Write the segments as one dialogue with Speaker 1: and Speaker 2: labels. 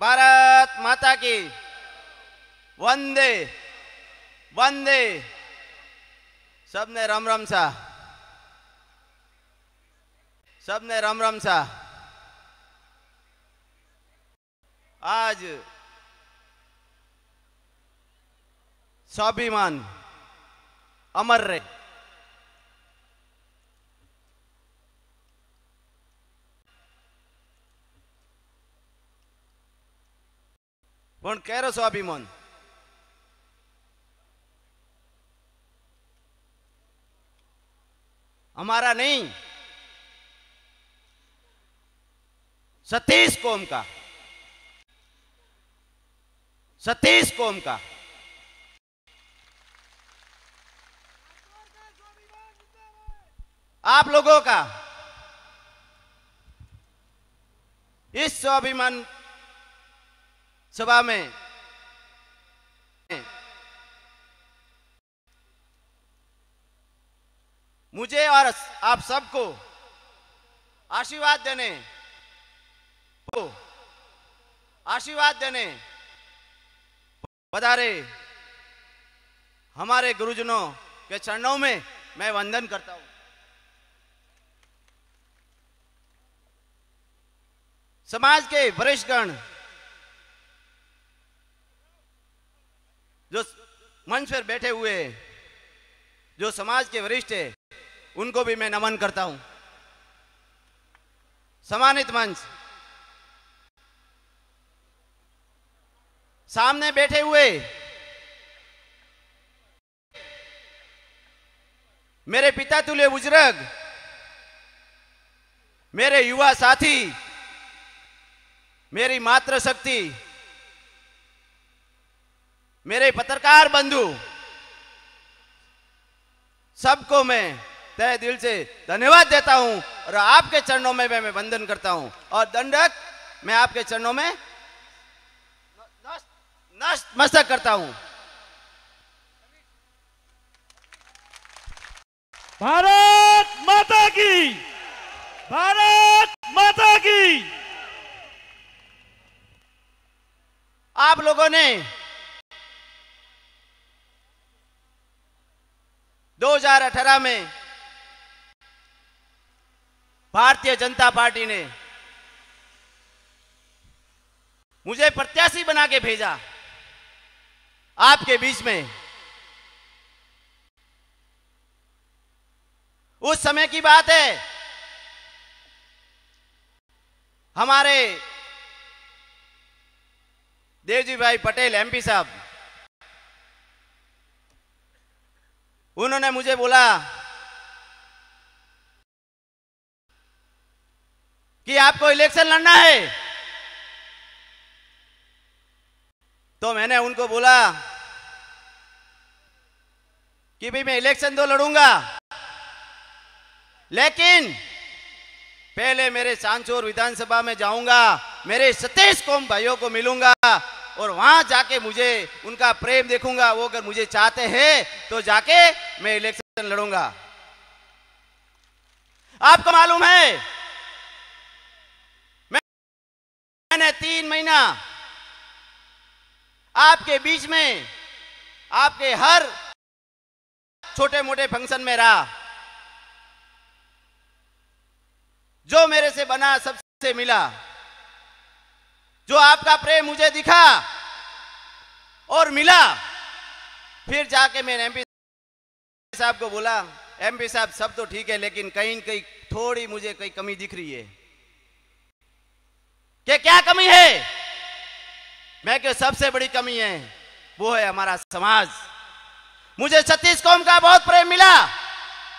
Speaker 1: भारत माता की वंदे वंदे सबने रम रम सा सबने रम रम सा आज स्वाभिमान अमर रहे कह रहे स्वाभिमान हमारा नहीं सतीश कोम का सतीश कोम का आप लोगों का इस स्वाभिमान सभा में मुझे और आप सबको आशीर्वाद देने आशीर्वाद देने पधारे हमारे गुरुजनों के चरणों में मैं वंदन करता हूं समाज के वरिष्ठगण जो मंच पर बैठे हुए जो समाज के वरिष्ठ है उनको भी मैं नमन करता हूं सम्मानित मंच सामने बैठे हुए मेरे पिता तुल्य बुजुर्ग मेरे युवा साथी मेरी मातृशक्ति मेरे पत्रकार बंधु सबको मैं तय दिल से धन्यवाद देता हूं और आपके चरणों में मैं वंदन करता हूं और दंडक मैं आपके चरणों में नष्ट मस्तक करता हूं भारत माता की भारत माता की आप लोगों ने 2018 में भारतीय जनता पार्टी ने मुझे प्रत्याशी बना के भेजा आपके बीच में उस समय की बात है हमारे देवजी भाई पटेल एमपी साहब उन्होंने मुझे बोला कि आपको इलेक्शन लड़ना है तो मैंने उनको बोला कि भाई मैं इलेक्शन तो लड़ूंगा लेकिन पहले मेरे सांचोर विधानसभा में जाऊंगा मेरे सतीश कोम भाइयों को मिलूंगा और वहां जाके मुझे उनका प्रेम देखूंगा वो अगर मुझे चाहते हैं तो जाके मैं इलेक्शन लड़ूंगा आपको मालूम है मैंने तीन महीना आपके बीच में आपके हर छोटे मोटे फंक्शन में रहा जो मेरे से बना सबसे मिला जो आपका प्रेम मुझे दिखा और मिला फिर जाके मैंने एमपी साहब को बोला एमपी साहब सब तो ठीक है लेकिन कहीं कहीं थोड़ी मुझे कहीं कमी दिख रही है कि क्या कमी है मैं क्यों सबसे बड़ी कमी है वो है हमारा समाज मुझे छत्तीस कौम का बहुत प्रेम मिला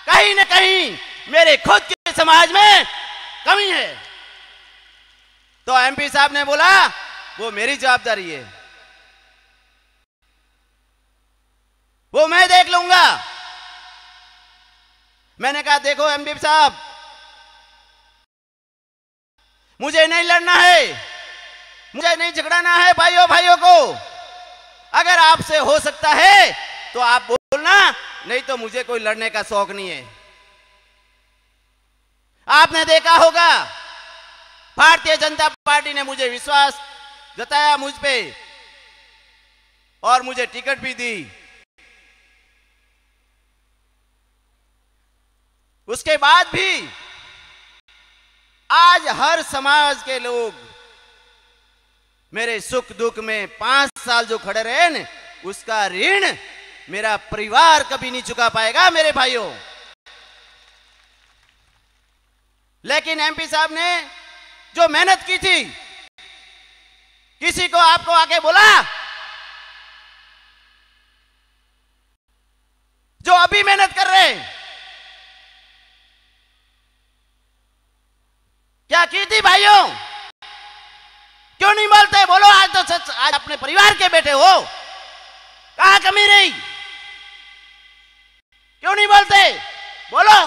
Speaker 1: कहीं ना कहीं मेरे खुद के समाज में कमी है तो एमपी साहब ने बोला वो मेरी जवाबदारी है वो मैं देख लूंगा मैंने कहा देखो एमपी साहब मुझे नहीं लड़ना है मुझे नहीं झगड़ाना है भाइयों भाइयों को अगर आपसे हो सकता है तो आप बोलना नहीं तो मुझे कोई लड़ने का शौक नहीं है आपने देखा होगा भारतीय जनता पार्टी ने मुझे विश्वास जताया मुझ पे और मुझे टिकट भी दी उसके बाद भी आज हर समाज के लोग मेरे सुख दुख में पांच साल जो खड़े रहे न उसका ऋण मेरा परिवार कभी नहीं चुका पाएगा मेरे भाइयों लेकिन एमपी साहब ने जो मेहनत की थी किसी को आपको आके बोला जो अभी मेहनत कर रहे हैं क्या की थी भाइयों क्यों नहीं बोलते बोलो आज तो सच आज अपने परिवार के बेटे हो कहा कमी रही क्यों नहीं बोलते बोलो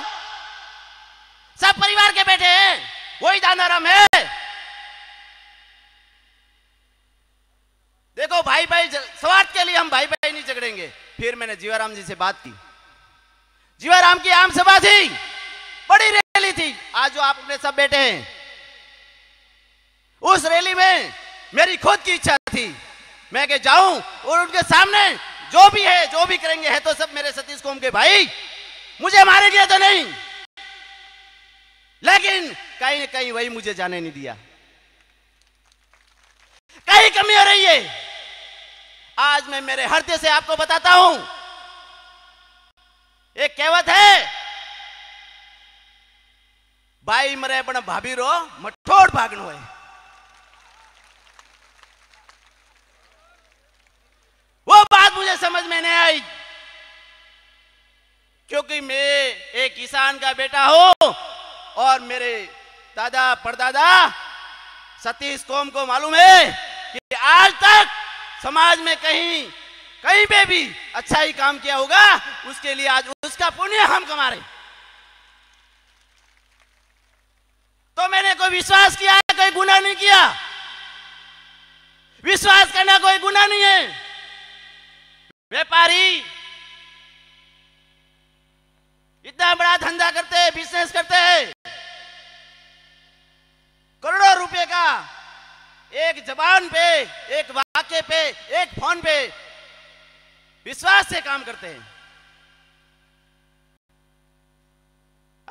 Speaker 1: सब परिवार के बेटे हैं वही नरम है देखो भाई भाई स्वार्थ के लिए हम भाई भाई नहीं झगड़ेंगे फिर मैंने जीवाराम जी से बात की जीवाराम की आम सभा थी बड़ी रैली थी आज जो आप अपने सब बैठे हैं उस रैली में मेरी खुद की इच्छा थी मैं के जाऊं और उनके सामने जो भी है जो भी करेंगे है तो सब मेरे सतीश कोम के भाई
Speaker 2: मुझे मारेंगे तो नहीं
Speaker 1: लेकिन कहीं ना कहीं वही मुझे जाने नहीं दिया कहीं कमी हो रही है आज मैं मेरे हृदय से आपको बताता हूं एक कहवत है भाई मरे अपने भाभी रो मठोर भागन है वो बात मुझे समझ में नहीं आई क्योंकि मैं एक किसान का बेटा हूं और मेरे दादा परदादा सतीश कोम को मालूम है कि आज तक समाज में कहीं कहीं पे भी अच्छा ही काम किया होगा उसके लिए आज उसका पुण्य हम कमा रहे तो मैंने कोई विश्वास किया कोई गुना नहीं किया विश्वास करना कोई गुना नहीं है व्यापारी इतना बड़ा धंधा करते हैं बिजनेस करते हैं करोड़ों रुपए का एक जबान पे एक वाक्य पे एक फोन पे विश्वास से काम करते हैं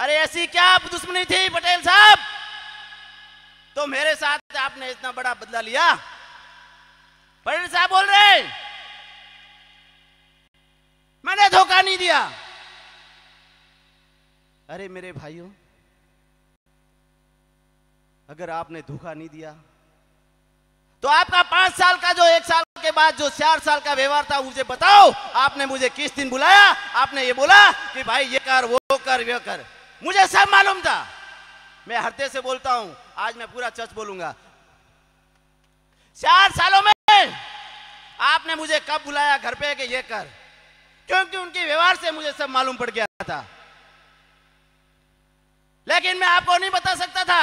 Speaker 1: अरे ऐसी क्या दुश्मनी थी पटेल साहब तो मेरे साथ आपने इतना बड़ा बदला लिया पटेल साहब बोल रहे मैंने धोखा नहीं दिया अरे मेरे भाइयों अगर आपने धोखा नहीं दिया तो आपका पांच साल का जो एक साल के बाद जो चार साल का व्यवहार था मुझे बताओ आपने मुझे किस दिन बुलाया आपने ये बोला कि भाई ये कर वो कर व्य कर मुझे सब मालूम था मैं हृदय से बोलता हूं आज मैं पूरा चर्च बोलूंगा चार सालों में आपने मुझे कब बुलाया घर पे कि ये कर क्योंकि उनके व्यवहार से मुझे सब मालूम पड़ गया था लेकिन मैं आपको नहीं बता सकता था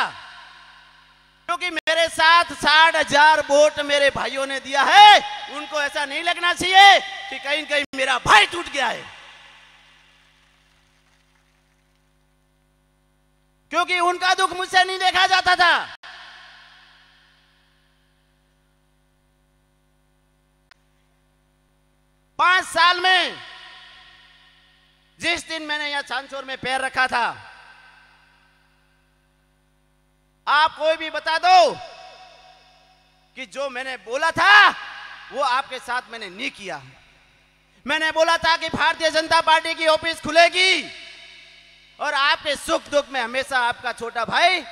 Speaker 1: क्योंकि मेरे साथ साठ हजार वोट मेरे भाइयों ने दिया है उनको ऐसा नहीं लगना चाहिए कि कहीं कहीं मेरा भाई टूट गया है क्योंकि उनका दुख मुझसे नहीं देखा जाता था पांच साल में जिस दिन मैंने यहां चांदोर में पैर रखा था आप कोई भी बता दो कि जो मैंने बोला था वो आपके साथ मैंने नहीं किया मैंने बोला था कि भारतीय जनता पार्टी की ऑफिस खुलेगी और आपके सुख दुख में हमेशा आपका छोटा भाई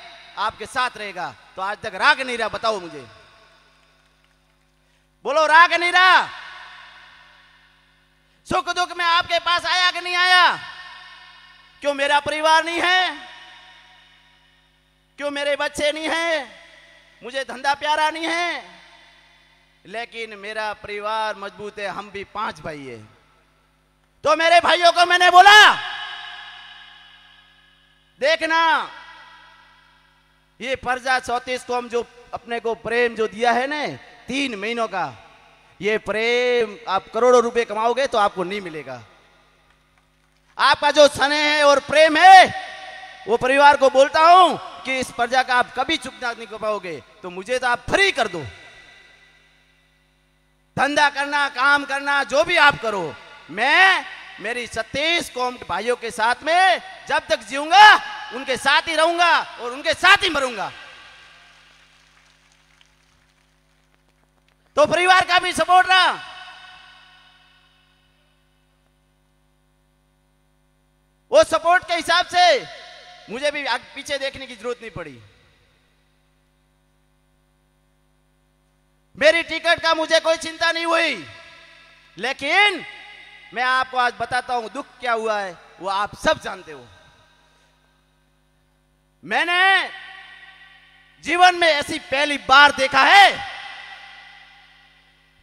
Speaker 1: आपके साथ रहेगा तो आज तक राग नहीं रहा बताओ मुझे बोलो राग नहीं रहा सुख दुख में आपके पास आया कि नहीं आया क्यों मेरा परिवार नहीं है क्यों मेरे बच्चे नहीं हैं मुझे धंधा प्यारा नहीं है लेकिन मेरा परिवार मजबूत है हम भी पांच भाई है तो मेरे भाइयों को मैंने बोला देखना ये प्रजा चौतीस को हम जो अपने को प्रेम जो दिया है ना तीन महीनों का ये प्रेम आप करोड़ों रुपए कमाओगे तो आपको नहीं मिलेगा आपका जो स्नेह है और प्रेम है वो परिवार को बोलता हूं कि इस प्रजा का आप कभी जा नहीं कर पाओगे तो मुझे तो आप फ्री कर दो धंधा करना काम करना जो भी आप करो मैं मेरी सतीस कौम भाइयों के साथ में जब तक जीऊंगा उनके साथ ही रहूंगा और उनके साथ ही मरूंगा तो परिवार का भी सपोर्ट रहा वो सपोर्ट के हिसाब से मुझे भी पीछे देखने की जरूरत नहीं पड़ी मेरी टिकट का मुझे कोई चिंता नहीं हुई लेकिन मैं आपको आज बताता हूं दुख क्या हुआ है वो आप सब जानते हो मैंने जीवन में ऐसी पहली बार देखा है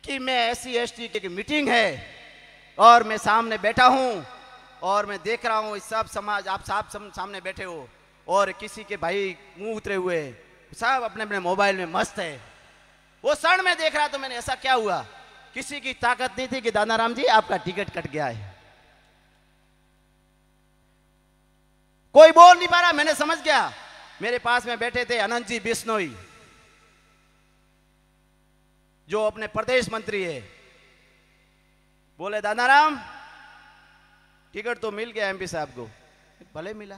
Speaker 1: कि मैं ऐसी एस की मीटिंग है और मैं सामने बैठा हूं और मैं देख रहा हूँ सब समाज आप साहब सम, सामने बैठे हो और किसी के भाई मुंह उतरे हुए सब अपने अपने मोबाइल में मस्त है वो क्षण में देख रहा तो मैंने ऐसा क्या हुआ किसी की ताकत नहीं थी कि राम जी आपका टिकट कट गया है कोई बोल नहीं पा रहा मैंने समझ गया मेरे पास में बैठे थे अनंत जी बिश्नोई जो अपने प्रदेश मंत्री है बोले राम टिकट तो मिल गया एमपी साहब को भले मिला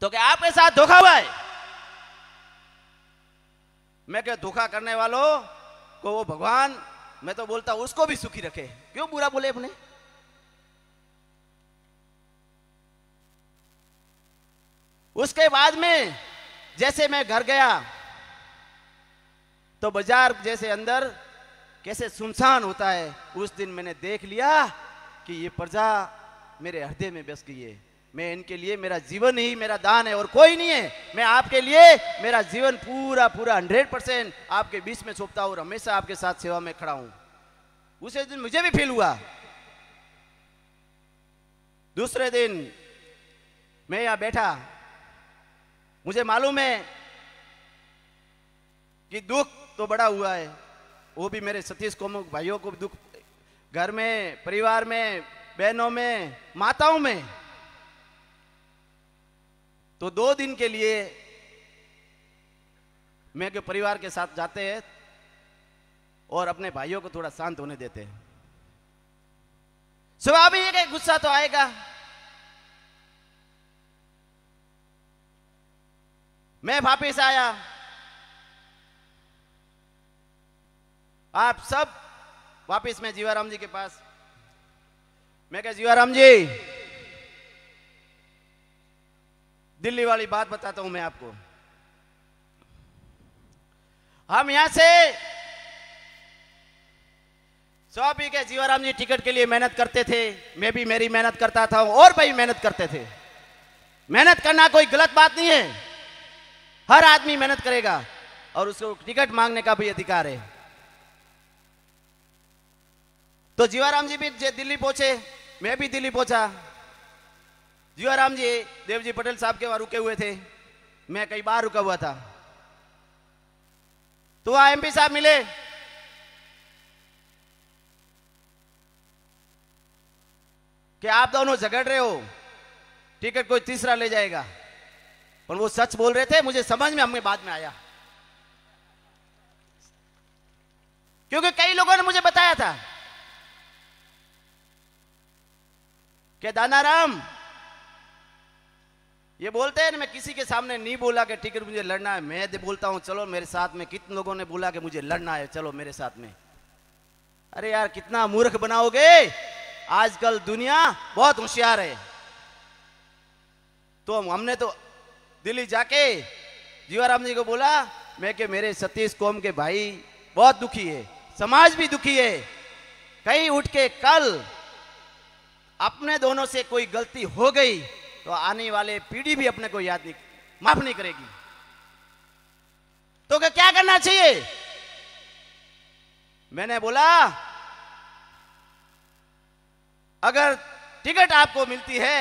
Speaker 1: तो क्या आपके साथ धोखा हुआ है मैं क्या धोखा करने वालों को वो भगवान मैं तो बोलता हूं उसको भी सुखी रखे क्यों बुरा बोले अपने उसके बाद में जैसे मैं घर गया तो बाजार जैसे अंदर कैसे सुनसान होता है उस दिन मैंने देख लिया कि ये प्रजा मेरे हृदय में बस गई है मैं इनके लिए मेरा जीवन ही मेरा दान है और कोई नहीं है मैं आपके लिए मेरा जीवन पूरा पूरा हंड्रेड परसेंट आपके बीच में सौंपता हूं और हमेशा आपके साथ सेवा में खड़ा हूं उसे दिन मुझे भी फील हुआ दूसरे दिन मैं यहां बैठा मुझे मालूम है कि दुख तो बड़ा हुआ है वो भी मेरे सतीश कोमुख भाइयों को दुख घर में परिवार में बहनों में माताओं में तो दो दिन के लिए मैं के परिवार के साथ जाते हैं और अपने भाइयों को थोड़ा शांत होने देते हैं स्वाभाविक है गुस्सा तो आएगा मैं वापिस आया आप सब वापिस मैं जीवाराम जी के पास मैं कह जीवाराम जी दिल्ली वाली बात बताता हूं मैं आपको हम यहां से सौ पी के जीवाराम जी टिकट के लिए मेहनत करते थे मैं भी मेरी मेहनत करता था और भाई मेहनत करते थे मेहनत करना कोई गलत बात नहीं है हर आदमी मेहनत करेगा और उसको टिकट मांगने का भी अधिकार है तो जीवाराम जी भी दिल्ली पहुंचे मैं भी दिल्ली पहुंचा जीवाराम जी देवजी पटेल साहब के वहां रुके हुए थे मैं कई बार रुका हुआ था तो वहां एमपी साहब मिले कि आप दोनों झगड़ रहे हो टिकट कोई तीसरा ले जाएगा पर वो सच बोल रहे थे मुझे समझ में हमें बाद में आया क्योंकि कई लोगों ने मुझे बताया था के दानाराम ये बोलते हैं ना मैं किसी के सामने नहीं बोला कि टिकट मुझे लड़ना है मैं बोलता हूं चलो मेरे साथ में कितने लोगों ने बोला कि मुझे लड़ना है चलो मेरे साथ में अरे यार कितना मूर्ख बनाओगे आजकल दुनिया बहुत होशियार है तो हमने तो दिल्ली जाके जीवाराम जी को बोला मैं के मेरे सतीश कोम के भाई बहुत दुखी है समाज भी दुखी है कहीं उठ के कल अपने दोनों से कोई गलती हो गई तो आने वाले पीढ़ी भी अपने को याद नहीं माफ नहीं करेगी तो क्या करना चाहिए मैंने बोला अगर टिकट आपको मिलती है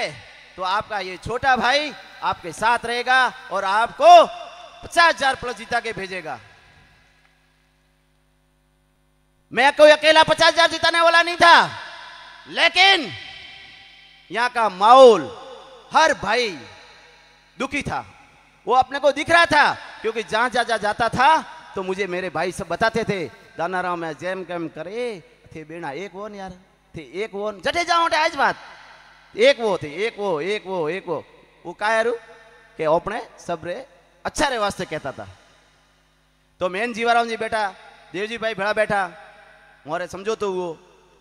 Speaker 1: तो आपका ये छोटा भाई आपके साथ रहेगा और आपको पचास हजार प्लस जीता के भेजेगा मैं कोई अकेला पचास हजार जिताने वाला नहीं था लेकिन यहाँ का माहौल हर भाई दुखी था वो अपने को दिख रहा था क्योंकि जहां जा, जा जाता था तो मुझे मेरे भाई सब बताते थे दाना राम मैं जैम कैम करे थे बेना एक वन यार थे एक वो जटे जाओ आज बात एक वो थे एक वो एक वो एक वो वो का यारू के अपने કે આપણે સબરે અચ્છા રે વાસ્તે કહેતા હતા તો મેન જીવારામજી બેઠા भाई ભેળા बैठा मोरे समझो तो वो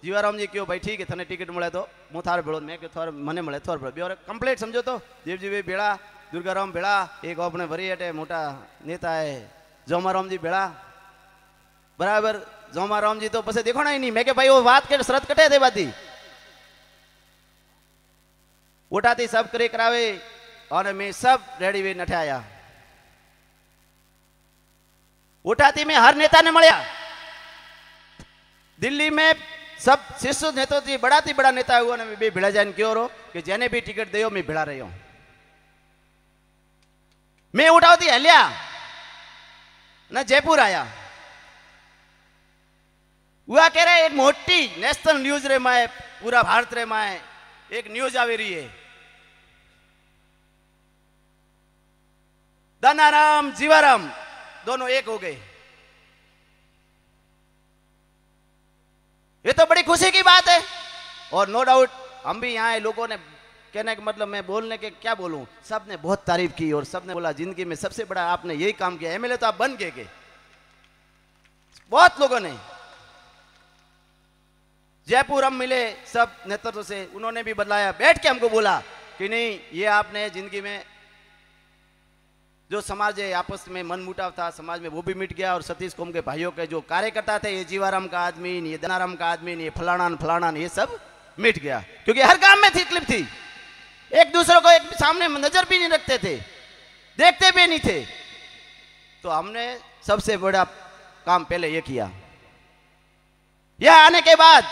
Speaker 1: जीवाराम जी क्यों भाई ठीक है थने टिकट मिले तो मु थार भेड़ो मैं क्यों थोड़ा मैंने मिले थोड़ा भेड़ो बीवरे कम्प्लीट समझो तो जीव जी भाई भेड़ा दुर्गाराम भेड़ा एक अपने भरी हटे मोटा नेता है जोमाराम जी भेड़ा बराबर जोमाराम जी तो पसे देखो ना ही नहीं मैं भाई वो बात कर शरत कटे थे बाती उठाती सब करे करावे और मैं सब रेडी वे नठे आया उठाती मैं हर नेता ने मलया दिल्ली में सब शिष्य नेतो थी बड़ा थी बड़ा नेता हुआ ना भी भिड़ा जाए क्यों रो कि जेने भी टिकट दियो मैं भिड़ा रही हूं मैं उठाओ थी हलिया ना जयपुर आया हुआ कह रहे एक मोटी नेशनल न्यूज रे माए पूरा भारत रे माए एक न्यूज आ रही है धनाराम जीवाराम दोनों एक हो गए ये तो बड़ी खुशी की बात है और नो डाउट हम भी यहाँ लोगों ने कहने का मतलब मैं बोलने के क्या बोलूँ सब ने बहुत तारीफ की और सब ने बोला जिंदगी में सबसे बड़ा आपने यही काम किया एमएलए तो आप बन गए के बहुत लोगों ने जयपुर हम मिले सब नेतृत्व से उन्होंने भी बदलाया बैठ के हमको बोला कि नहीं ये आपने जिंदगी में जो समाज है आपस में मन मुटाव था समाज में वो भी मिट गया और सतीश कोम के भाइयों के जो कार्यकर्ता थे ये जीवाराम का आदमी ये दनाराम का आदमी ये फलाना फलाना ये सब मिट गया क्योंकि हर काम में थी क्लिप थी एक दूसरे को एक सामने नजर भी नहीं रखते थे देखते भी नहीं थे तो हमने सबसे बड़ा काम पहले ये किया यह आने के बाद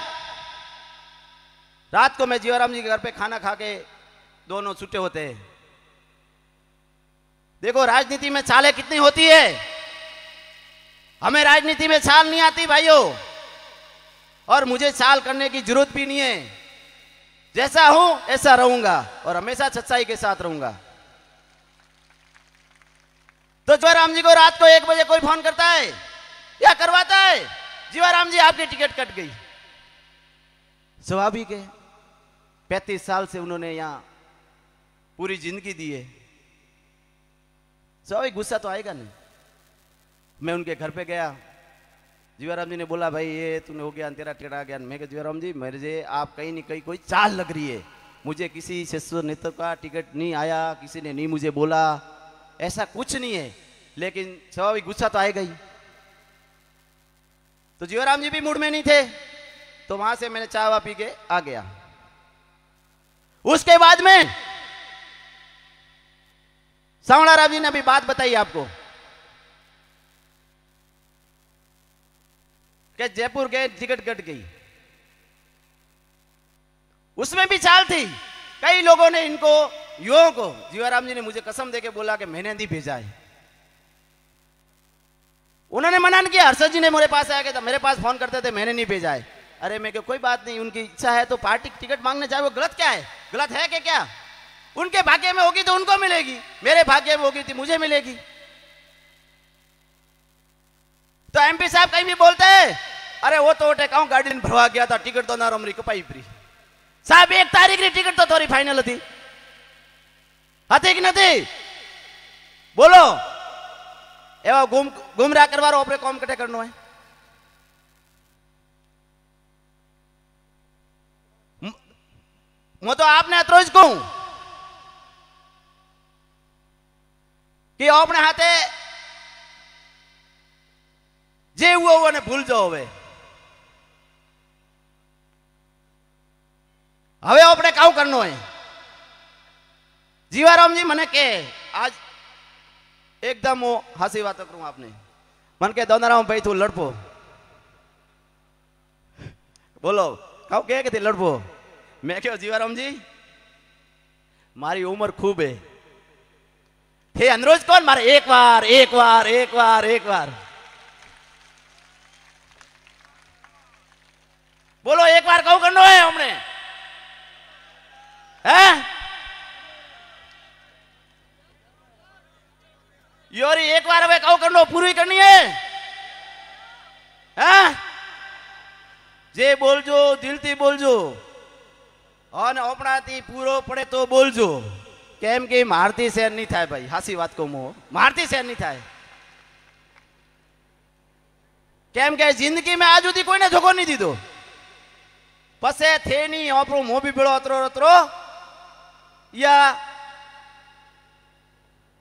Speaker 1: रात को मैं जीवाराम जी के घर पे खाना खा के दोनों छुट्टे होते हैं देखो राजनीति में चालें कितनी होती है हमें राजनीति में चाल नहीं आती भाइयों और मुझे चाल करने की जरूरत भी नहीं है जैसा हूं ऐसा रहूंगा और हमेशा सच्चाई के साथ रहूंगा तो जीवाराम जी को रात को एक बजे कोई फोन करता है या करवाता है जीवाराम जी आपकी टिकट कट गई स्वाभाविक है पैंतीस साल से उन्होंने यहां पूरी जिंदगी दी है स्वाभाविक गुस्सा तो आएगा नहीं मैं उनके घर पे गया जीवाराम जी ने बोला भाई ये तूने हो गया तेरा टेढ़ा गया मैं कहा जीवाराम जी मेरे जे आप कहीं नहीं कहीं कोई चाल लग रही है मुझे किसी शिष्य नेता का टिकट नहीं आया किसी ने नहीं मुझे बोला ऐसा कुछ नहीं है लेकिन स्वाभाविक गुस्सा तो आएगा ही तो जीवाराम जी भी मूड में नहीं थे तो वहां से मैंने चाय वा पी के आ गया उसके बाद में सावणा राव जी ने अभी बात बताई आपको कि जयपुर गए टिकट कट गई उसमें भी चाल थी कई लोगों ने इनको युवाओं को जीवाराम जी ने मुझे कसम देके बोला कि मैंने नहीं भेजा है उन्होंने मना नहीं किया हर्षद जी ने मेरे पास आया था तो मेरे पास फोन करते थे मैंने नहीं भेजा है अरे मैं कोई बात नहीं उनकी इच्छा है तो पार्टी टिकट मांगने जाए वो गलत क्या है गलत है क्या क्या उनके भाग्य में होगी तो उनको मिलेगी मेरे भाग्य में होगी तो मुझे मिलेगी तो एमपी साहब कहीं भी बोलते हैं अरे वो तो उठे कहूं गाड़ी भरवा गया था टिकट तो ना रमरी कपाई फ्री साहब एक तारीख की टिकट तो थोड़ी फाइनल थी હતી કે નથી બોલો એવા ગુમ ગુમરા કરવાનો આપણે કોમ કટે કરનો હોય હું તો આપને અત્રો જ કે આપણે હાથે જેવું હોવું અને ભૂલજો હવે હવે આપણે કાઉ કરનો હોય જીવારામજી મને કે આજ એકદમ હું હાસી વાતો કરું આપને મને કે દોનારામ ભાઈ તું લડપો બોલો કાવ કે લડપો મેં કહ્યું જીવારામજી મારી ઉંમર ખૂબ હે હે અનરોજ કોણ મારે એક વાર એક વાર એક વાર એક વાર બોલો એક વાર કહું કરનો હે હમણે હે યોરી એક વાર હવે કહું કરનો પૂરી કરની હે હે જે બોલજો દિલથી બોલજો અને ઓપણાથી પૂરો પડે તો બોલજો કેમ કે મારતી શેર નહીં થાય ભાઈ હાસી વાત કહું હું મારતી શેર નહીં થાય કેમ કે જિંદગી મેં આજ સુધી કોઈને જોગો નહીં દીધો પસે થેની આપણું મોબી ભેળો અતરો અતરો યા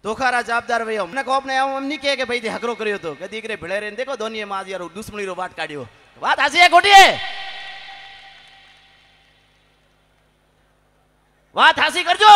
Speaker 1: ધોખારા જવાબદાર ભાઈ અમને કહો આપણે એમ નહીં કહે કે ભાઈ તે હકરો કર્યો હતો કે દીકરે ભેળે રહીને દેખો ધોનીએ માં યાર દુશ્મનીનો વાટ કાઢ્યો વાત હાસી ખોટી વાત હાસી કરજો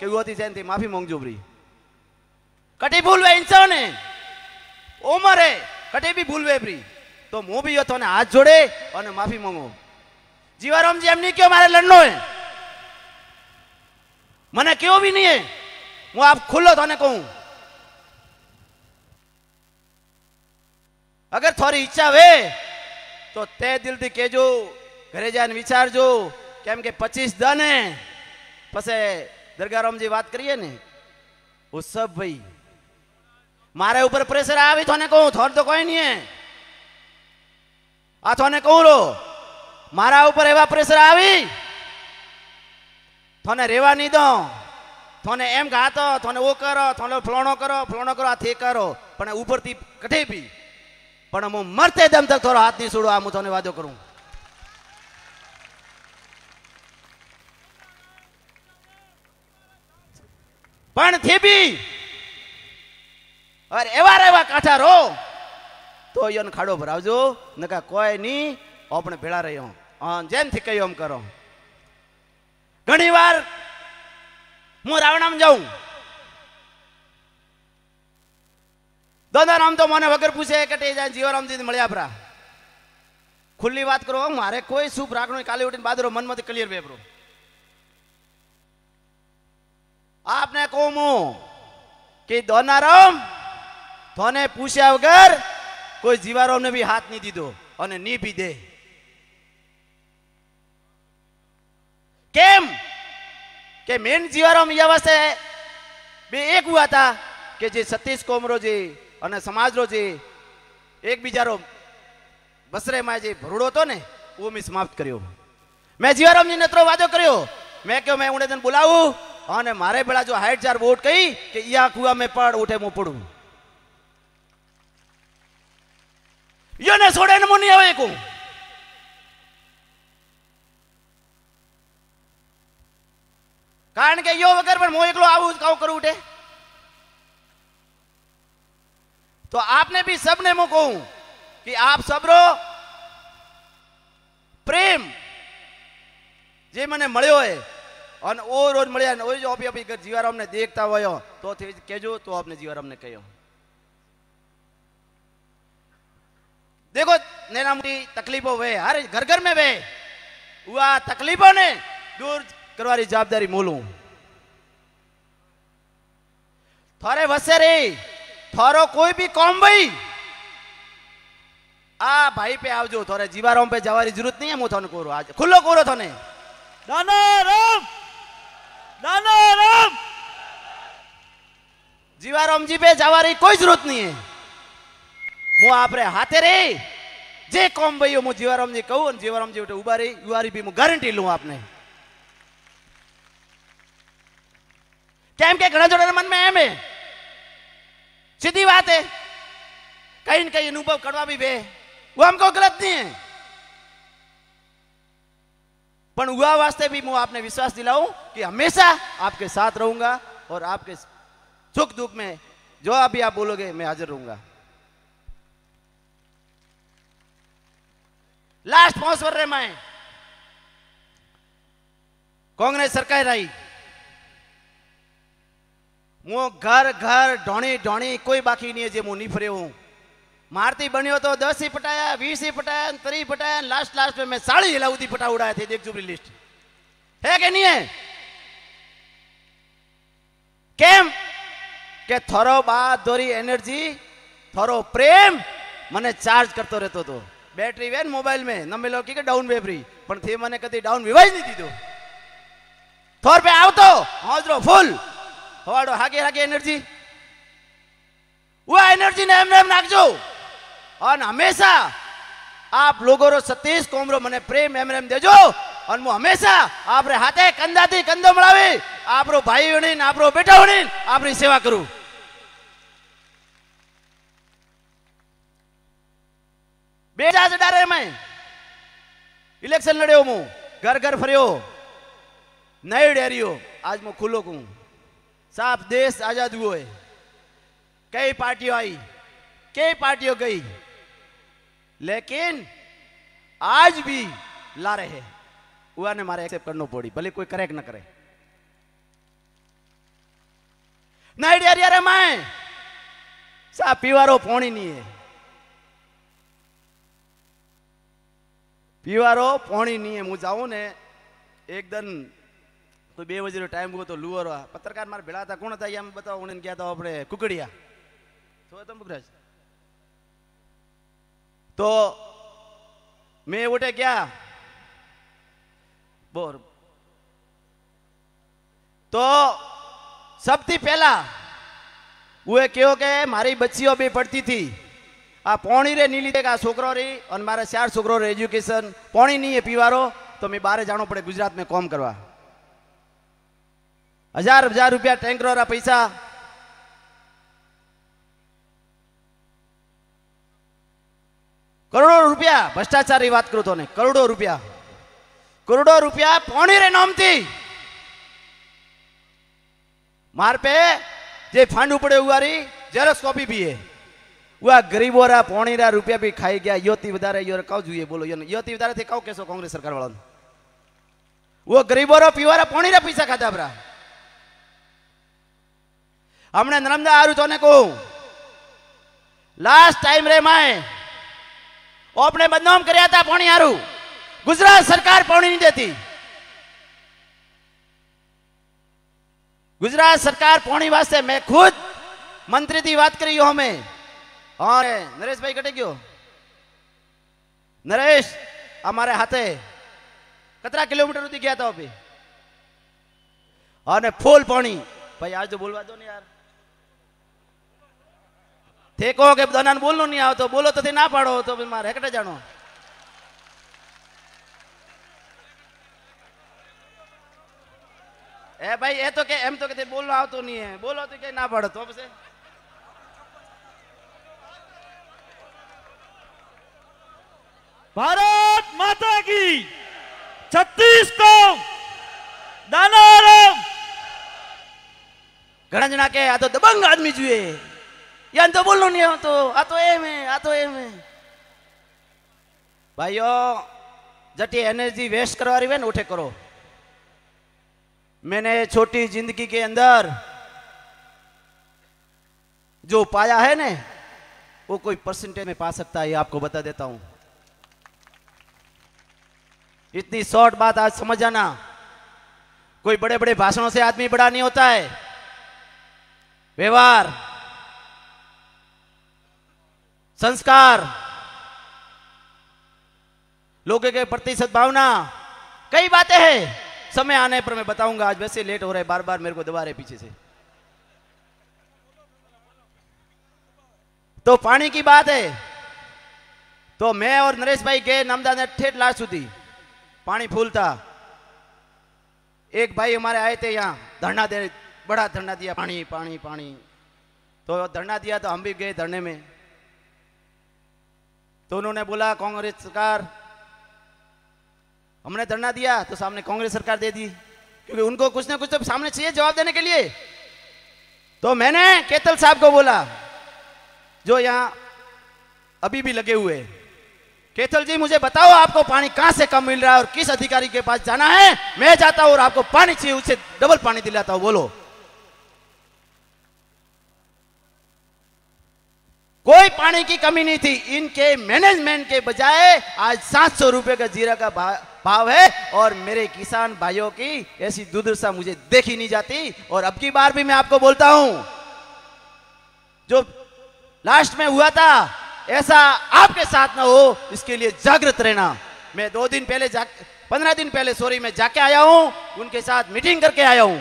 Speaker 1: કેવોથી જનથી માફી માંગજો ભરી કટી ભૂલ વેંચો ને ઓ મરે કટી બી ભૂલ વેભરી તો મો હું બી યો થને હાથ જોડે અને માફી માંગુ જીવારામજી એમ ન ક્યો મારે લડનો એ મને કયો બી નહી હું આપ ખુલો થને કહું અગર થોરી ઈચ્છા વે તો તે દિલથી કેજો ઘરે જાન વિચારજો કેમ કે 25 દને પછી દરગારામજી વાત કરીએ ને ઉત્સવ ભાઈ મારા ઉપર પ્રેશર આવી થોને કહું થોર તો કોઈ નહીં આ થોને કહું રો મારા ઉપર એવા પ્રેશર આવી થોને રેવા નહીં દો થોને એમ ગાતો થોને ઓ કરો થોને ફલોણો કરો ફલોણો કરો આ થી કરો પણ ઉપરથી કઠે પી પણ હું મરતે દમ તક થોડો હાથ નહીં છોડો આ હું થોને વાદો કરું પણ થેબી અરે એવા રેવા કાંઠા રો તો યોન ખાડો ભરાવજો નકા કોઈ નહીં આપણે ભેળા રહ્યો જેમથી કહ્યું એમ કરો ઘણી વાર હું રાવણામ જાઉં દાદા રામ તો મને વગર પૂછે કે જીવારામજી મળ્યા ભરા ખુલ્લી વાત કરો મારે કોઈ શુભ રાખણો કાલે ઉઠીને બાદરો મનમાંથી ક્લિયર બેપરો આપને કહું હું કે દોનારામ ધોને પૂછ્યા વગર કોઈ જીવારામને બી હાથ નહીં દીધો અને ની બી દે કેમ કે મેન જીવારામ યાવાસે બે એક હતા કે જે સતીશ કોમરોજી અને સમાજરોજી એકબીજાનો બસરેમાં જે ભરૂડો હતો ને ઓ મેં સમાપ્ત કર્યો મેં જીવારામજી નત્રો વાદો કર્યો મેં કહ્યું મેં ઉડેદન બોલાવું અને મારે ભેળા જો હાઈટ ચાર બોટ કઈ કે ઇયા કુવા મે પડ ઉઠે મો પડું યોને છોડે ન મોની આવે કો કારણ કે યો વગર પર મો એકલો આવું કાઉ કરું ઉઠે તો આપને ભી સબને મો કહું કે આપ સબરો પ્રેમ જે મને મળ્યો હે અને ઓ રોજ મળ્યા ને ઓપી ઓપી કર ને દેખતા હોય તો કેજો તો આપને જીવારામને કહ્યો देखो नैना मोटी तकलीफों वे हर घर ઘર में वे हुआ તકલીફો ને દૂર કરવાની જવાબદારી મોલું થારે वसे રે થારો કોઈ બી કોમ ભાઈ આ ભાઈ પે આવજો થોરે જીવારામ પે જવાની જરૂરત નહીં હું થોને કોરો આજે ખુલ્લો કોરો થોને નાના રામ દાનારામ જીવારામજી બે જવાની કોઈ જરૂરત નહીં હું આપણે હાથે રે જે કોમ ભાઈઓ હું જીવારામજી કહું અને જીવારામજી ઉઠે ઉભા રહી યુઆરી બી હું ગેરંટી લઉં આપને કેમ કે ઘણા જોડે મનમાં એમ સીધી વાત હે કઈ ને કઈ અનુભવ કરવા બી બે હું આમ કહું ગલત નહીં पर हुआ वास्ते भी હું आपने विश्वास दिलाऊं कि हमेशा आपके साथ रहूंगा और आपके सुख दुख में जो अभी आप बोलोगे मैं हाजिर रहूंगा लास्ट पहुंच रहे मैं कांग्रेस सरकार रही घर ढोणी ढोणी कोई बाकी नहीं है जो જે नहीं फरे हूं મારથી બન્યો તો દસ ઈ પટાયા વીસ ઈ પટાયા ત્રી પટાયા લાસ્ટ લાસ્ટ મેં સાડી हिलाउदी પટા ઉડાયા थे देख जुबरी लिस्ट કે નહીં કેમ કે થરો બા દોરી એનર્જી થરો પ્રેમ મને ચાર્જ કરતો રહેતો હતો બેટરી વેન મોબાઈલ મેં ન મેલો કે ડાઉન બેબરી પણ તે મને કદી ડાઉન વિવાજ નહીં દીધો થોર પે આવતો હોજરો ફૂલ હવાડો હાગે હાગે એનર્જી ઓ એનર્જી ને એમ એમ નાખજો અને હંમેશા આપ લોગોરો સતીશ કોમરો મને પ્રેમ એમ એમ દેજો અને હું હંમેશા આપણે હાથે કંદાથી કંદો મળાવી આપણો ભાઈ વણીને આપણો બેટા વણીને આપણી સેવા કરું બે જાજ ડારે મેં ઇલેક્શન લડ્યો હું ઘર ઘર ફર્યો નહીં ડેરીઓ આજ હું ખુલ્લો કહું સાફ દેશ આઝાદ હોય કઈ પાર્ટીઓ આવી કઈ પાર્ટીઓ ગઈ लेकिन आज भी ला रहे हैं हुआ ने मारे एक्सेप्ट करना पड़ी भले कोई करेक्ट ना करे नहीं यार यार मैं सा पीवारो फोनी नहीं है પીવારો પોણી નહીં હું જાઉં ને એકદમ તો બે વજેનો ટાઈમ ગયો તો લુવારો પત્રકાર મારા ભેળા હતા કોણ હતા એમ બતાવો હું ગયા હતા આપણે કુકડિયા તો તમ બગરાજ तो मैं उठे क्या बोर તો સૌથી પહેલા હું એ કહ્યો કે મારી બચ્ચીઓ બે પડતી હતી આ પોણી રે નીલી કે આ છોકરો રે અને મારા ચાર છોકરો રે એજ્યુકેશન પોણી નહીં એ પીવારો તો મેં બારે જાણો પડે ગુજરાતમાં કોમ કરવા હજાર હજાર રૂપિયા ટેન્કરોરા પૈસા કરોડો રૂપિયા ભ્રષ્ટાચારની વાત કરું તો ને કરોડો રૂપિયા કરોડો રૂપિયા પોણી રે નોમતી માર પે જે ફાંડ ઉપડે ઉવારી જેરોક્સ કોપી પીએ ઉવા પોણી રા રૂપિયા બી ખાઈ ગયા યોતી વધારે યો કહું જોઈએ બોલો યોતી વધારે તે કહું કેશો કોંગ્રેસ સરકાર વાળાને ઓ રા પીવારા રા પૈસા ખાધા બરા હમણાં નર્મદા આરું ને કહું લાસ્ટ ટાઈમ રે માય ઓ આપણે બદનામ કર્યાતા પોણી હારુ ગુજરાત સરકાર પોણીની દેતી ગુજરાત સરકાર પોણી વાસ્તે મે ખુદ મંત્રી થી વાત કરીયો અમે અને મરેશ ભાઈ કટે ગયો नरेश અમારે હાથે કેટલા કિલોમીટર ઉધી ગયાતા ઓ ભી અને ફૂલ પાણી ભાઈ આજ બોલવા દો ને યાર તે કહો કે દોનાને બોલનું નહીં આવતો બોલો તો ના પાડો તો મારે હેકટે જાણો એ ભાઈ એ તો કે એમ તો કે બોલનો આવતો નહીં બોલો તો કે ના પાડો તો ભારત માતા કી છત્તીસ કોમ દાનારામ ઘણા જણા કે આ તો દબંગ આદમી જોઈએ Yan to bulon niyo to. Ato eme, ato eme. ભાઈઓ जटी एनर्जी वेस्ट करवा रही है उठे करो मैंने छोटी जिंदगी के अंदर जो पाया है ने वो कोई परसेंटेज में पा सकता है आपको बता देता हूं इतनी शॉर्ट बात आज समझ जाना कोई बड़े बड़े भाषणों से आदमी बड़ा नहीं होता है व्यवहार संस्कार लोगों के प्रति सद्भावना कई बातें हैं समय आने पर मैं बताऊंगा आज वैसे लेट हो रहा है बार बार मेरे को दबा रहे पीछे से तो पानी की बात है तो मैं और नरेश भाई गए नमदा ने ठेठ लाश सुधी पानी फूल था एक भाई हमारे आए थे यहाँ धरना दे बड़ा धरना दिया पानी पानी पानी तो धरना दिया तो हम भी गए धरने में तो उन्होंने बोला कांग्रेस सरकार हमने धरना दिया तो सामने कांग्रेस सरकार दे दी क्योंकि उनको कुछ ना कुछ तो सामने चाहिए जवाब देने के लिए तो मैंने केतल साहब को बोला जो यहां अभी भी लगे हुए केतल जी मुझे बताओ आपको पानी कहां से कम मिल रहा है और किस अधिकारी के पास जाना है मैं जाता हूं और आपको पानी चाहिए उसे डबल पानी दिलाता हूं बोलो कोई पानी की कमी नहीं थी इनके मैनेजमेंट के बजाय आज सात सौ रुपए का जीरा का भाव है और मेरे किसान भाइयों की ऐसी दुर्दशा मुझे देखी नहीं जाती और अब की बार भी मैं आपको बोलता हूं जो लास्ट में हुआ था ऐसा आपके साथ ना हो इसके लिए जागृत रहना मैं दो दिन पहले जा पंद्रह दिन पहले सॉरी मैं जाके आया हूं उनके साथ मीटिंग करके आया हूं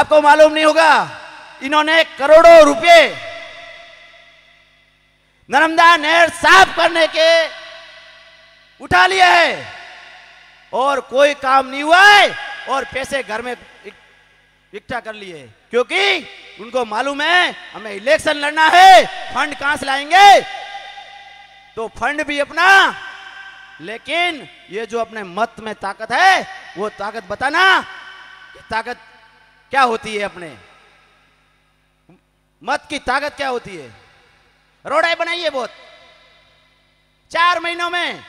Speaker 1: आपको मालूम नहीं होगा इन्होंने करोड़ों रुपए नर्मदा नहर साफ करने के उठा लिए है और कोई काम नहीं हुआ है और पैसे घर में इकट्ठा कर लिए क्योंकि उनको मालूम है हमें इलेक्शन लड़ना है फंड कहां से लाएंगे तो फंड भी अपना लेकिन ये जो अपने मत में ताकत है वो ताकत बताना ताकत क्या होती है अपने मत की ताकत क्या होती है रोडाई बनाइए बहुत चार महीनों में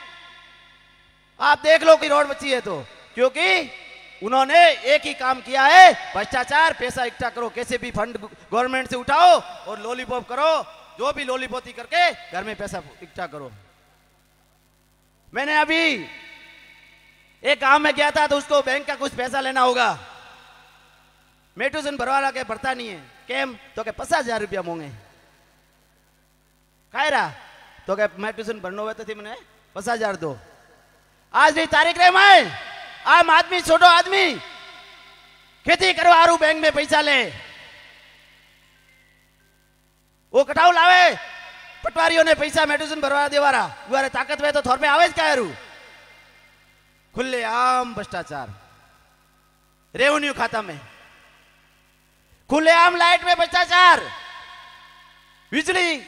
Speaker 1: आप देख लो कि रोड बची है तो क्योंकि उन्होंने एक ही काम किया है भ्रष्टाचार पैसा इकट्ठा करो कैसे भी फंड गवर्नमेंट से उठाओ और लॉलीपॉप करो जो भी लॉलीपोती करके घर में पैसा इकट्ठा करो मैंने अभी एक गांव में गया था तो उसको बैंक का कुछ पैसा लेना होगा मेट्रोजन भरवा के भरता नहीं है કેમ તો કે 50000 રૂપિયા માંગે કાયરા તો કે મારે પેસો ભરનો હોય તો થી મને 50000 દો આજ રી તારીખ રે મે આમ આદમી છોટો આદમી ખેતી કરવારું બેંક મે પૈસા લે ઓ કઠાવ લાવે પટવારીઓ ને પૈસા મેડ્યુસન ભરવા દેવારા ઉવારે તાકાત વે તો થરમે આવે કે હરું ખુલ્લે આમ ભ્રષ્ટાચાર રેવન્યુ ખાતા મે खुलेआम लाइट में भ्रष्टाचार बिजली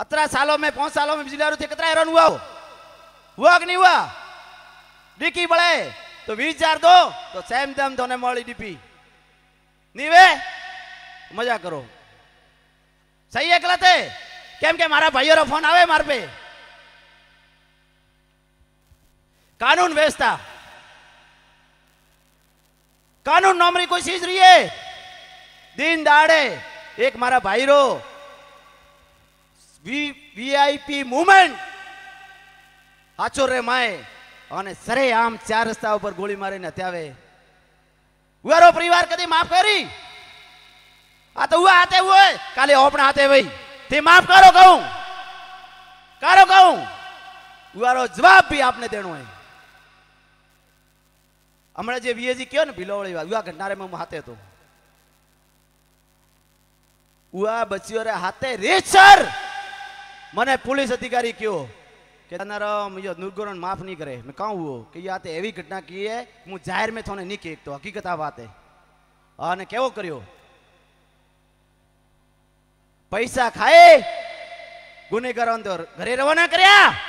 Speaker 1: अतरा सालों में पांच सालों में बिजली आ रही थी कितना हैरान हुआ हुआ कि नहीं हुआ डीकी बड़े तो बीस हजार दो तो सेम दम दोने मोड़ी डीपी नहीं वे मजा करो सही है गलत है क्या क्या हमारा મારા ભાઈઓનો फोन आवे मार पे कानून व्यवस्था કાનૂન નોમરી કોઈ ચીજ રહીએ દિન દાડે એક મારા ભાઈરો વીઆઈપી મુવમેન્ટ આચો રે માય અને સરે આમ ચાર રસ્તા ઉપર ગોળી મારીને હત્યાવે ઉવારો પરિવાર કદી માફ કરી આ તો ઉવા હાથે હોય કાલે ઓપણા હાથે ભાઈ તે માફ કરો કહું કારો કહું ઉવારો જવાબ બી આપને દેણો હોય હમણાં જે વીએજી કયો ને ભીલોવળી યુવા ઘટનારે મેં હાથે હતો ઉઆ બચ્યો રે હાથે રે સર મને પોલીસ અધિકારી કયો કે નારમ યો નુર્ગોરણ માફ નહીં કરે મેં કહું હું કે યાતે એવી ઘટના કી હે હું જાહેર મેં થોને નહીં કહેતો હકીકત આ વાત હે અને કેવો કર્યો પૈસા ખાય ગુનેગારો અંદર ઘરે રવાના કર્યા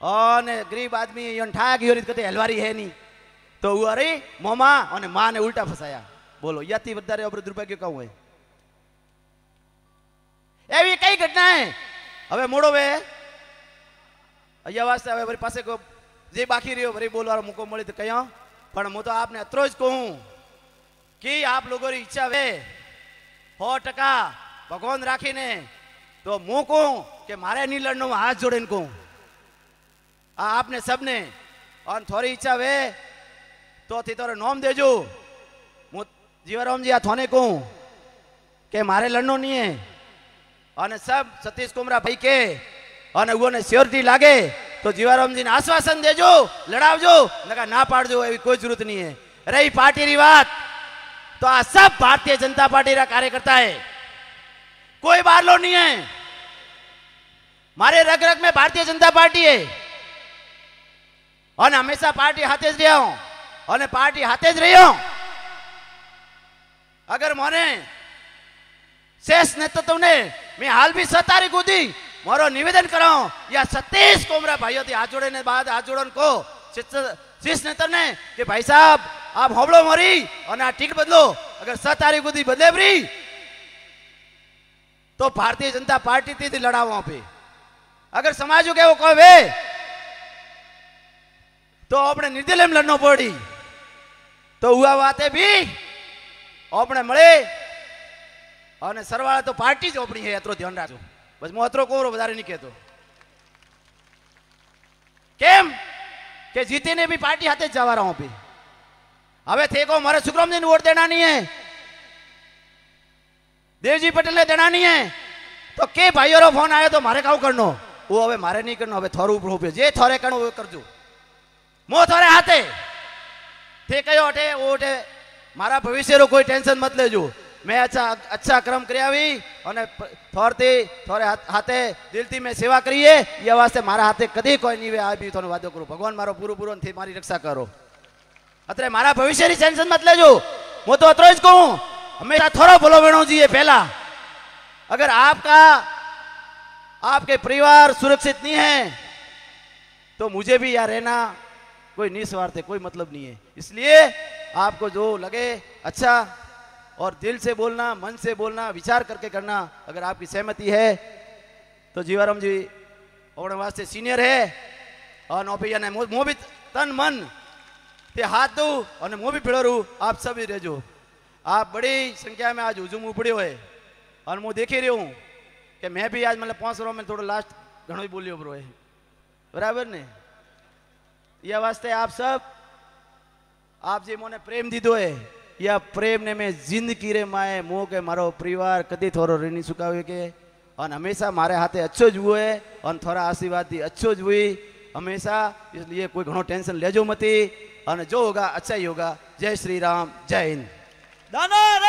Speaker 1: અને ગરીબ આદમી એને ઠાક યોરી કરતી હેલવારી હે નહીં તો હું અરે મોમા અને માને ઉલટા ફસાયા બોલો યાથી વધારે આપણે દુર્ભાગ્ય કહું હોય એવી કઈ ઘટના હવે મોડો વે અહીંયા વાસ્તે હવે મારી પાસે જે બાકી રહ્યો વરી બોલવાનો મૂકો મળી તો કહ્યો પણ હું તો આપને અત્રો જ કહું કે આપ લોકોની ઈચ્છા વે સો ટકા ભગવાન રાખીને તો હું કહું કે મારે નહીં લડનું હાથ જોડીને કહું आपने सबने और थोड़ी इच्छा वे तो थी तोरे नॉम दे जो जीवराम जी आने को के मारे लड़नो नहीं है और सब सतीश कुमरा भाई के और वो ने सियोरिटी लागे तो जीवाराम जी ने आश्वासन दे जो लड़ाव जो ना ना पाड़ जो अभी कोई जरूरत नहीं है रही पार्टी री बात तो आ सब भारतीय जनता पार्टी का कार्यकर्ता है कोई बार लो नहीं है मारे रग रग में भारतीय जनता पार्टी है અને મૈસા પાર્ટી સાથે જ રહ્યો અને પાર્ટી સાથે જ રહ્યો અગર મોને શેષ નેતા તોને મે હાલ બી સતારી ગુધી મરો નિવેદન કરા હું ય સतीश કોમરા ભાઈઓ થી હાથ જોડીને બાદ હાથ જોડો ને કો શેષ નેતા ને કે ભાઈ સાહેબ આપ હોબળો મરી અને આ ટિક બદલો અગર સતારી ગુધી બદલે ભરી તો ભારતીય જનતા પાર્ટી થી થી લડાવ આપે અગર સમાજો કે કોવે તો આપણે નિર્દલ એમ લડનો પડી તો ઉવા વાતે બી આપણે મળે અને સરવાળા તો પાર્ટી જ આપણી છે અત્રો ધ્યાન રાખજો બસ હું અત્રો કોરો વધારે નહીં કહેતો કેમ કે જીતીને બી પાર્ટી હાથે જ જવા રહો બી હવે થેકો મારે સુખરામજીને વોટ દેના નહીં હે દેવજી પટેલને દેના નહીં તો કે ભાઈઓનો ફોન આવ્યો તો મારે કાઉ કરનો ઓ હવે મારે નહીં કરનો હવે થોરું ઉપર જે થોરે કરનો કરજો મો તારે હાથે ઠેકયો અઠે ઓ અઠે મારા ભવિષ્યનું કોઈ ટેન્શન મત લેજો મેં અચ્છા અચ્છા ક્રમ કરી આવી અને થોરથી થોરે હાથે દિલથી મેં સેવા કરીએ એ વાસ્તે મારા હાથે કદી કોઈ નહીં આવી થોનો વાદો કરું ભગવાન મારો પૂરું પૂરો થી મારી રક્ષા કરો અત્યારે મારા ભવિષ્યની ટેન્શન મત લેજો હું તો અત્રો જ કહું હંમેશા થોડો ભલો બનો જોઈએ પહેલા અગર આપકા आपके परिवार सुरक्षित नहीं है तो मुझे भी यहाँ रहना कोई निस्वार्थ है कोई मतलब नहीं है इसलिए आपको जो लगे अच्छा और दिल से बोलना मन से बोलना विचार करके करना अगर आपकी सहमति है तो जीवाराम जी अपने वास्ते सीनियर है और नौपिया ने मो भी तन मन ते हाथ दू और मो भी पिड़ू आप सभी रहो आप बड़ी संख्या में आज उजुम उपड़ो है और मुँह देखी रही हूँ कि मैं भी आज मतलब पांच सौ में थोड़ा लास्ट घड़ो ही बोलियो ब्रो है बराबर ने यह वास्ते आप सब आप जी मोने प्रेम दीदो है या प्रेम ने मैं जिंदगी रे माए मोह के मारो परिवार कदी थोड़ो ऋणी सुखावे के और हमेशा मारे हाथे अच्छो जो है और थोड़ा आशीर्वाद दी अच्छो जो हमेशा इसलिए कोई घनो टेंशन ले जो मती और जो होगा अच्छा ही होगा जय श्री राम जय हिंद